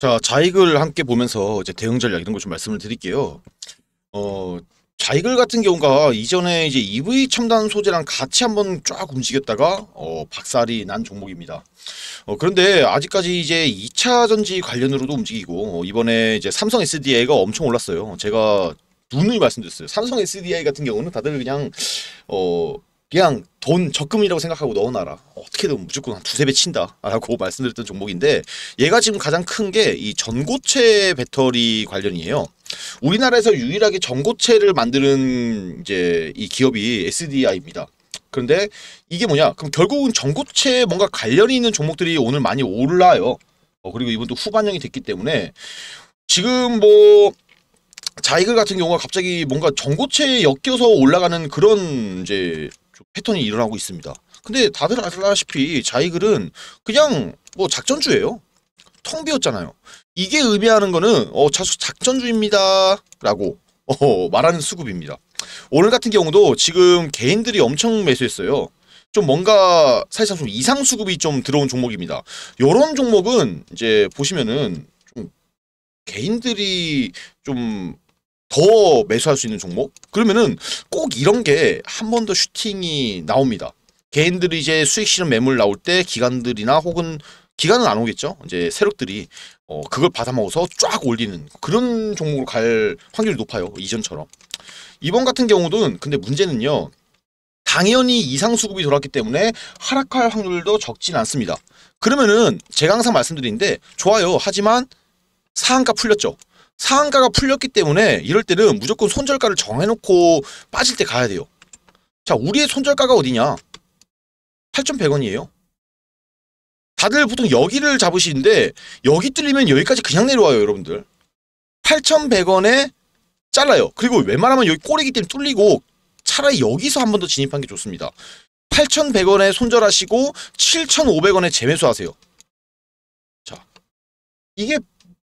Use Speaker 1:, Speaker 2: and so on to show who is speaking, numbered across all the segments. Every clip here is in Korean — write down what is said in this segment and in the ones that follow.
Speaker 1: 자, 자익을 함께 보면서 이제 대응 전략 이런 거좀 말씀을 드릴게요. 어, 자익을 같은 경우가 이전에 이제 EV 첨단 소재랑 같이 한번 쫙 움직였다가 어, 박살이 난 종목입니다. 어, 그런데 아직까지 이제 2차 전지 관련으로도 움직이고 어, 이번에 이제 삼성 SDI가 엄청 올랐어요. 제가 누누이 말씀드렸어요. 삼성 SDI 같은 경우는 다들 그냥 어 그냥 돈 적금이라고 생각하고 넣어놔라. 어떻게든 무조건 한 두세 배 친다. 라고 말씀드렸던 종목인데 얘가 지금 가장 큰 게 이 전고체 배터리 관련이에요. 우리나라에서 유일하게 전고체를 만드는 이제 이 기업이 SDI입니다. 그런데 이게 뭐냐? 그럼 결국은 전고체에 뭔가 관련이 있는 종목들이 오늘 많이 올라요. 어, 그리고 이번도 후반영이 됐기 때문에 지금 뭐 자이글 같은 경우가 갑자기 뭔가 전고체에 엮여서 올라가는 그런 이제 패턴이 일어나고 있습니다. 근데 다들 아시다시피 자이글은 그냥 뭐 작전주예요. 텅 비었잖아요. 이게 의미하는 거는 어, 자수 작전주입니다. 라고 어, 말하는 수급입니다. 오늘 같은 경우도 지금 개인들이 엄청 매수했어요. 좀 뭔가 사실상 좀 이상 수급이 좀 들어온 종목입니다. 이런 종목은 이제 보시면은 좀 개인들이 좀더 매수할 수 있는 종목? 그러면은 꼭 이런 게 한 번 더 슈팅이 나옵니다. 개인들이 이제 수익 실현 매물 나올 때 기관들이나 혹은 기간은 안 오겠죠. 이제 세력들이 어, 그걸 받아먹어서 쫙 올리는 그런 종목으로 갈 확률이 높아요. 이전처럼. 이번 같은 경우는 근데 문제는요. 당연히 이상 수급이 돌았기 때문에 하락할 확률도 적진 않습니다. 그러면은 제가 항상 말씀드리는데 좋아요. 하지만 상한가 풀렸죠. 상한가가 풀렸기 때문에 이럴 때는 무조건 손절가를 정해놓고 빠질 때 가야 돼요. 자, 우리의 손절가가 어디냐? 8,100원이에요. 다들 보통 여기를 잡으시는데 여기 뚫리면 여기까지 그냥 내려와요, 여러분들. 8,100원에 잘라요. 그리고 웬만하면 여기 꼬리기 때문에 뚫리고 차라리 여기서 한 번 더 진입한 게 좋습니다. 8,100원에 손절하시고 7,500원에 재매수하세요. 자, 이게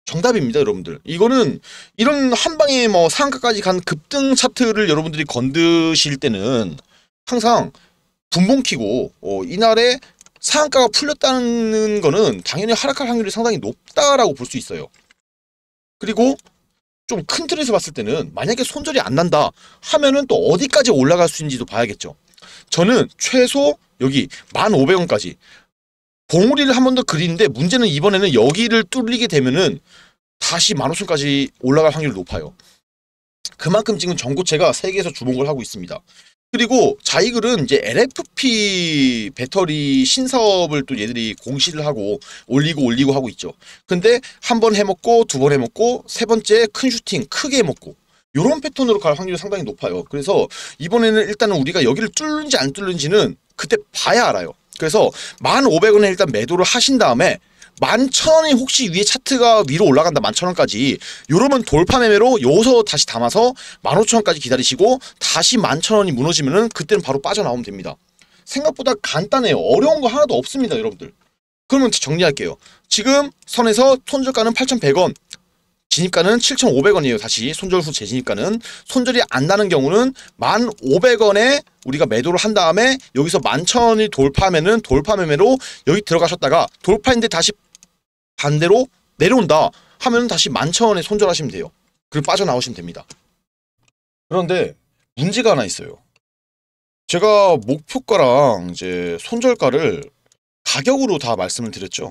Speaker 1: 정답입니다, 여러분들. 이거는 이런 한 방에 뭐 상한가까지 간 급등 차트를 여러분들이 건드실 때는 항상 분봉 키고 어, 이날에 상한가가 풀렸다는 거는 당연히 하락할 확률이 상당히 높다라고 볼 수 있어요. 그리고 좀 큰 틀에서 봤을 때는 만약에 손절이 안 난다 하면은 또 어디까지 올라갈 수 있는지도 봐야겠죠. 저는 최소 여기 1,500원까지 봉우리를 한 번 더 그리는데 문제는 이번에는 여기를 뚫리게 되면은 다시 만5천까지 올라갈 확률이 높아요. 그만큼 지금 전고체가 세계에서 주목을 하고 있습니다. 그리고 자이글은 이제 LFP 배터리 신사업을 또 얘들이 공시를 하고 올리고 올리고 하고 있죠. 근데 한 번 해먹고 두 번 해먹고 세 번째 큰 슈팅 크게 해먹고 이런 패턴으로 갈 확률이 상당히 높아요. 그래서 이번에는 일단은 우리가 여기를 뚫는지 안 뚫는지는 그때 봐야 알아요. 그래서 1,500원에 일단 매도를 하신 다음에 11,000원이 혹시 위에 차트가 위로 올라간다 11,000원까지 요러면 돌파 매매로 여기서 다시 담아서 15,000원까지 기다리시고 다시 11,000원이 무너지면은 그때는 바로 빠져나오면 됩니다. 생각보다 간단해요. 어려운 거 하나도 없습니다, 여러분들. 그러면 정리할게요. 지금 선에서 톤절가는 8,100원, 진입가는 7,500원이에요. 다시 손절 후 재진입가는 손절이 안 나는 경우는 1,500원에 우리가 매도를 한 다음에 여기서 11,000원이 돌파하면은 돌파 매매로 여기 들어가셨다가 돌파인데 다시 반대로 내려온다 하면 다시 11,000원에 손절하시면 돼요. 그리고 빠져나오시면 됩니다. 그런데 문제가 하나 있어요. 제가 목표가랑 이제 손절가를 가격으로 다 말씀을 드렸죠.